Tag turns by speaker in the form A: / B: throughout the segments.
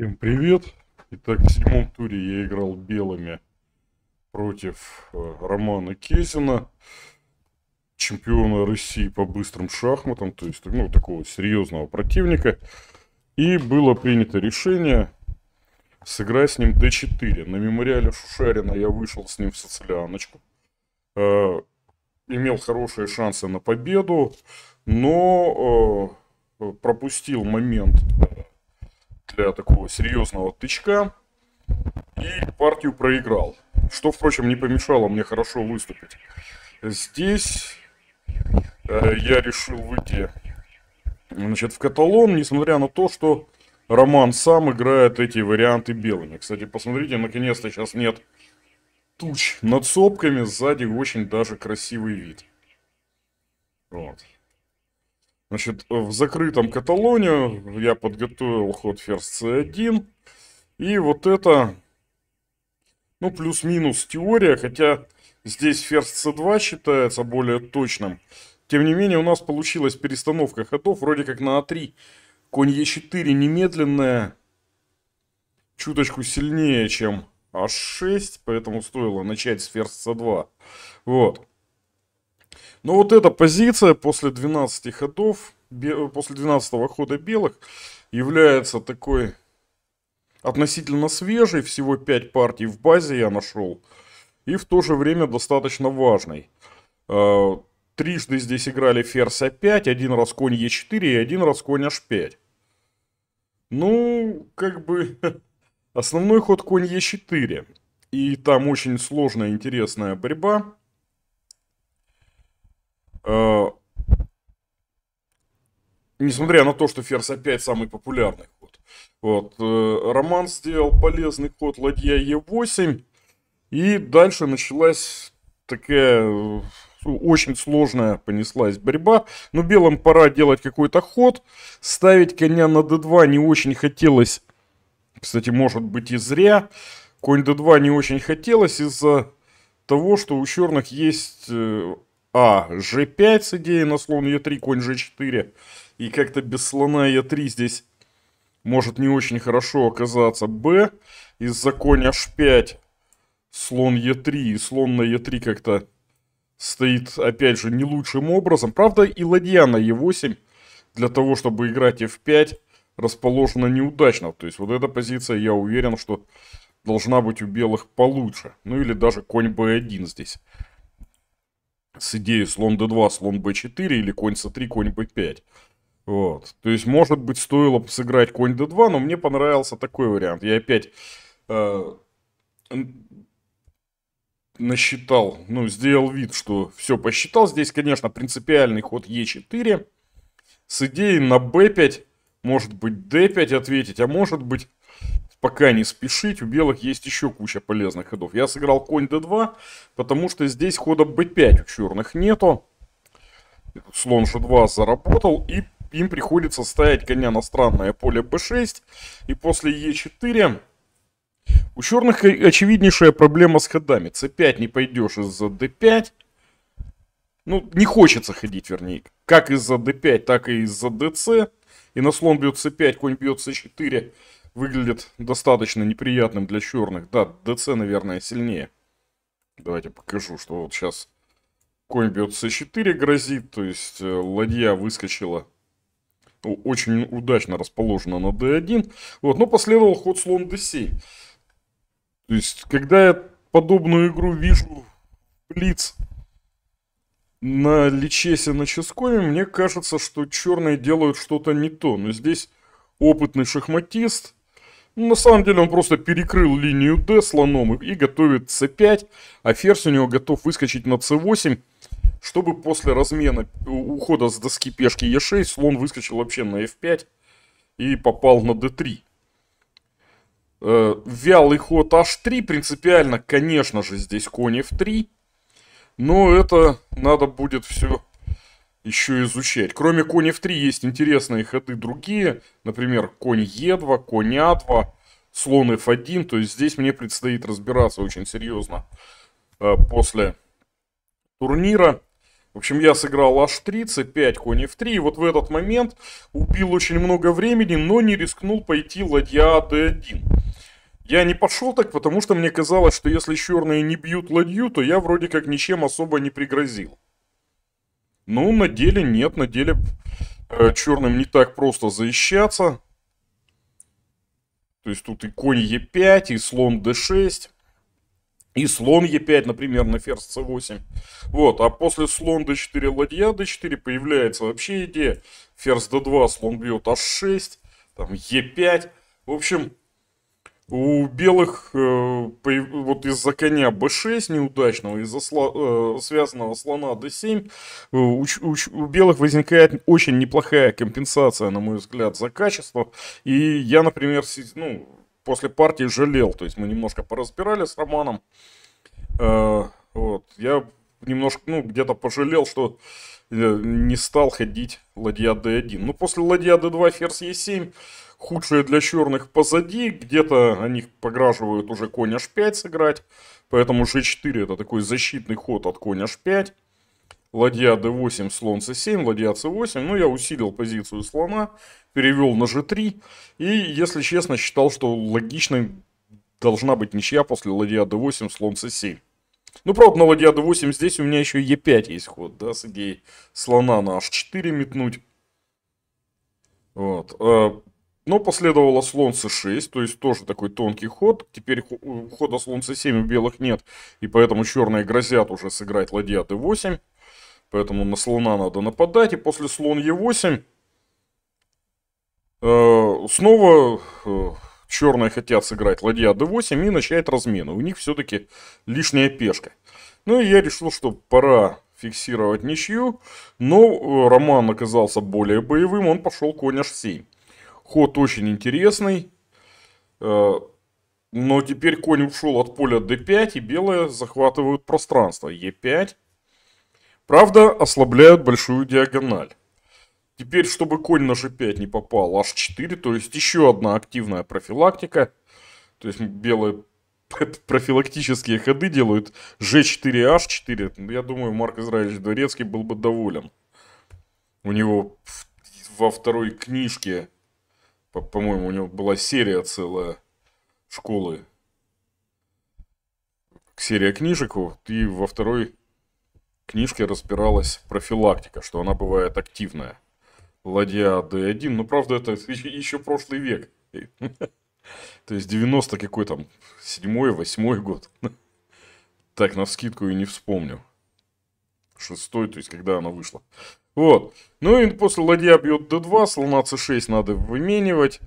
A: Всем привет! Итак, в седьмом туре я играл белыми против э, Романа Кезина, чемпиона России по быстрым шахматам, то есть ну, такого серьезного противника. И было принято решение сыграть с ним d4. На мемориале Шушарина я вышел с ним в социаляночку. Э, имел хорошие шансы на победу, но э, пропустил момент для э, такого серьезного тычка и партию проиграл. Что, впрочем, не помешало мне хорошо выступить. Здесь э, я решил выйти значит, в каталон, несмотря на то, что Роман сам играет эти варианты белыми. Кстати, посмотрите, наконец-то сейчас нет туч над сопками, сзади очень даже красивый вид. Вот. Значит, в закрытом Каталонию я подготовил ход ферзь c1. И вот это, ну, плюс-минус теория, хотя здесь ферзь c2 считается более точным. Тем не менее, у нас получилась перестановка ходов, вроде как на a а 3 Конь e 4 немедленная, чуточку сильнее, чем а6, поэтому стоило начать с ферзь c2. Вот. Но вот эта позиция после 12 ходов, после 12 хода белых, является такой относительно свежей, всего 5 партий в базе я нашел, и в то же время достаточно важной. А, трижды здесь играли ферзь А5, один раз конь Е4 и один раз конь H5. Ну, как бы, основной ход конь Е4. И там очень сложная, интересная борьба. Э, несмотря на то, что ферзь опять самый популярный ход. Вот, э, Роман сделал полезный ход ладья Е8. И дальше началась такая э, очень сложная понеслась борьба. Но белым пора делать какой-то ход. Ставить коня на d2 не очень хотелось. Кстати, может быть и зря. Конь d2 не очень хотелось из-за того, что у черных есть а, G5 идея на слон E3, конь G4. И как-то без слона E3 здесь может не очень хорошо оказаться. Б, из-за коня H5, слон E3. И слон на E3 как-то стоит, опять же, не лучшим образом. Правда, и ладья на E8 для того, чтобы играть F5, расположена неудачно. То есть вот эта позиция, я уверен, что должна быть у белых получше. Ну или даже конь b1 здесь с идеей слон d2, слон b4 или конь c3, конь b5. Вот. То есть, может быть, стоило бы сыграть конь d2, но мне понравился такой вариант. Я опять э, насчитал, ну, сделал вид, что все посчитал. Здесь, конечно, принципиальный ход e4 с идеей на b5, может быть, d5 ответить, а может быть, пока не спешить. У белых есть еще куча полезных ходов. Я сыграл конь d2, потому что здесь хода b5 у черных нету. Слон g2 заработал, и им приходится стоять коня на странное поле b6. И после e4 у черных очевиднейшая проблема с ходами. c5 не пойдешь из-за d5. Ну, не хочется ходить, вернее. Как из-за d5, так и из-за dc. И на слон бьет c5, конь бьет c4. Выглядит достаточно неприятным для черных. Да, ДЦ, наверное, сильнее. Давайте покажу, что вот сейчас конь бьет с 4 грозит, то есть э, ладья выскочила ну, очень удачно расположена на d1. Вот, но последовал ход слон d7. То есть, когда я подобную игру вижу лиц на Личесе, на Ческоме, мне кажется, что черные делают что-то не то. Но здесь опытный шахматист – на самом деле он просто перекрыл линию D слоном и, готовит c5, а ферзь у него готов выскочить на c8, чтобы после размена ухода с доски пешки e6 слон выскочил вообще на f5 и попал на d3. Э, вялый ход h3 принципиально, конечно же, здесь конь f3, но это надо будет все еще изучать. Кроме конь f3 есть интересные ходы другие, например, конь e2, конь a2, а слон f1, то есть здесь мне предстоит разбираться очень серьезно э, после турнира. В общем, я сыграл h3, c5, конь f3, и вот в этот момент убил очень много времени, но не рискнул пойти ладья d1. Я не пошел так, потому что мне казалось, что если черные не бьют ладью, то я вроде как ничем особо не пригрозил. Ну, на деле нет, на деле э, черным не так просто защищаться. То есть тут и конь Е5, и слон d6, и слон Е5, например, на ферзь c8. Вот, а после слон d4, ладья d4 появляется вообще идея. Ферзь d2, слон бьет h6, там Е5. В общем, у белых э, вот из-за коня b6 неудачного, из-за сло, э, связанного слона d7, э, у, у, у белых возникает очень неплохая компенсация, на мой взгляд, за качество. И я, например, ну, после партии жалел, то есть мы немножко поразбирали с Романом. Э, вот, я немножко, ну, где-то пожалел, что э, не стал ходить ладья d1. Ну, после ладья d2 ферзь e7, худшее для черных позади, где-то они пограживают уже конь h5 сыграть, поэтому g4 это такой защитный ход от конь h5. Ладья d8, слон c7, ладья c8. Ну, я усилил позицию слона, перевел на g3. И, если честно, считал, что логичной должна быть ничья после ладья d8, слон c7. Ну, правда, на ладья d8 здесь у меня еще e5 есть ход, да, с идеей слона на h4 метнуть. Вот. Э, но последовало слон c6, то есть тоже такой тонкий ход. Теперь хода слон c7 у белых нет, и поэтому черные грозят уже сыграть ладья d8. Поэтому на слона надо нападать, и после слон e8 э, снова э, черные хотят сыграть ладья d8 и начать размену. У них все-таки лишняя пешка. Ну и я решил, что пора фиксировать ничью, но э, Роман оказался более боевым, он пошел конь h7. Ход очень интересный, э, но теперь конь ушел от поля d5, и белые захватывают пространство e5. Правда, ослабляют большую диагональ. Теперь, чтобы конь на g5 не попал, h4, то есть еще одна активная профилактика. То есть белые профилактические ходы делают g4, h4. Ну, я думаю, Марк Израильевич Дворецкий был бы доволен. У него во второй книжке, по-моему, по у него была серия целая школы. Серия книжек, и во второй книжке разбиралась профилактика, что она бывает активная ладья d1. Но правда, это еще прошлый век. То есть 90 какой там, 7 восьмой год. Так, на скидку и не вспомню. Шестой, то есть когда она вышла. Вот. Ну и после ладья бьет d2, слона c6 надо выменивать.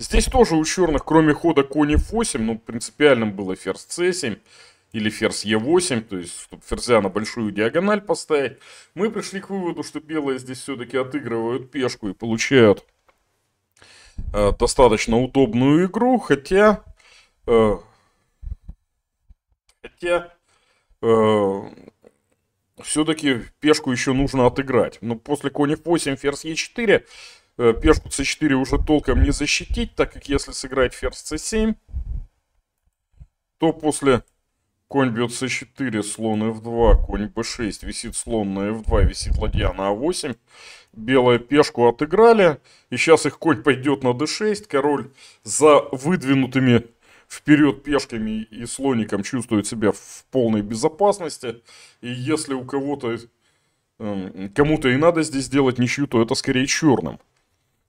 A: Здесь тоже у черных, кроме хода конь f8, ну принципиальным было ферзь c7 или ферзь Е8, то есть чтобы ферзя на большую диагональ поставить. Мы пришли к выводу, что белые здесь все-таки отыгрывают пешку и получают э, достаточно удобную игру, хотя... Э, хотя... Э, все-таки пешку еще нужно отыграть. Но после конь f8, ферзь e4, э, пешку c4 уже толком не защитить, так как если сыграть ферзь c7, то после Конь бьет c4, слон f2, конь b6, висит слон на f2, висит ладья на a8. Белая пешку отыграли, и сейчас их конь пойдет на d6. Король за выдвинутыми вперед пешками и слоником чувствует себя в полной безопасности. И если у кого-то, эм, кому-то и надо здесь делать ничью, то это скорее черным.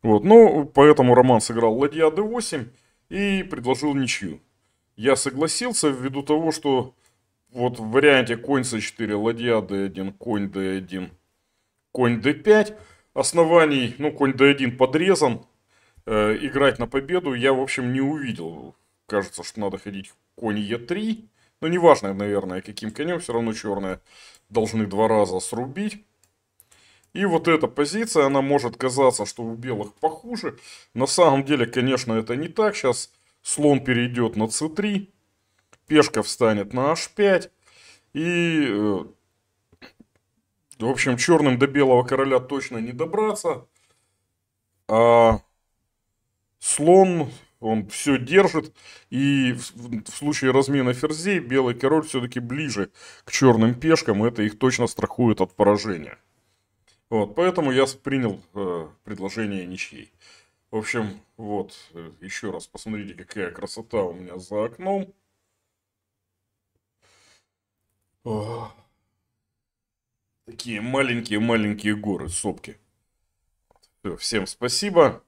A: Вот, ну, поэтому Роман сыграл ладья d8 и предложил ничью я согласился ввиду того, что вот в варианте конь c4, ладья d1, конь d1, конь d5 оснований, ну, конь d1 подрезан, э, играть на победу я, в общем, не увидел. Кажется, что надо ходить конь e3, ну, неважно, наверное, каким конем, все равно черные должны два раза срубить. И вот эта позиция, она может казаться, что у белых похуже. На самом деле, конечно, это не так. Сейчас слон перейдет на c3, пешка встанет на h5, и, э, в общем, черным до белого короля точно не добраться, а слон, он все держит, и в случае размена ферзей белый король все-таки ближе к черным пешкам, это их точно страхует от поражения. Вот, поэтому я принял э, предложение ничьей. В общем, вот, э, еще раз посмотрите, какая красота у меня за окном. О, такие маленькие-маленькие горы, сопки. Все, всем спасибо.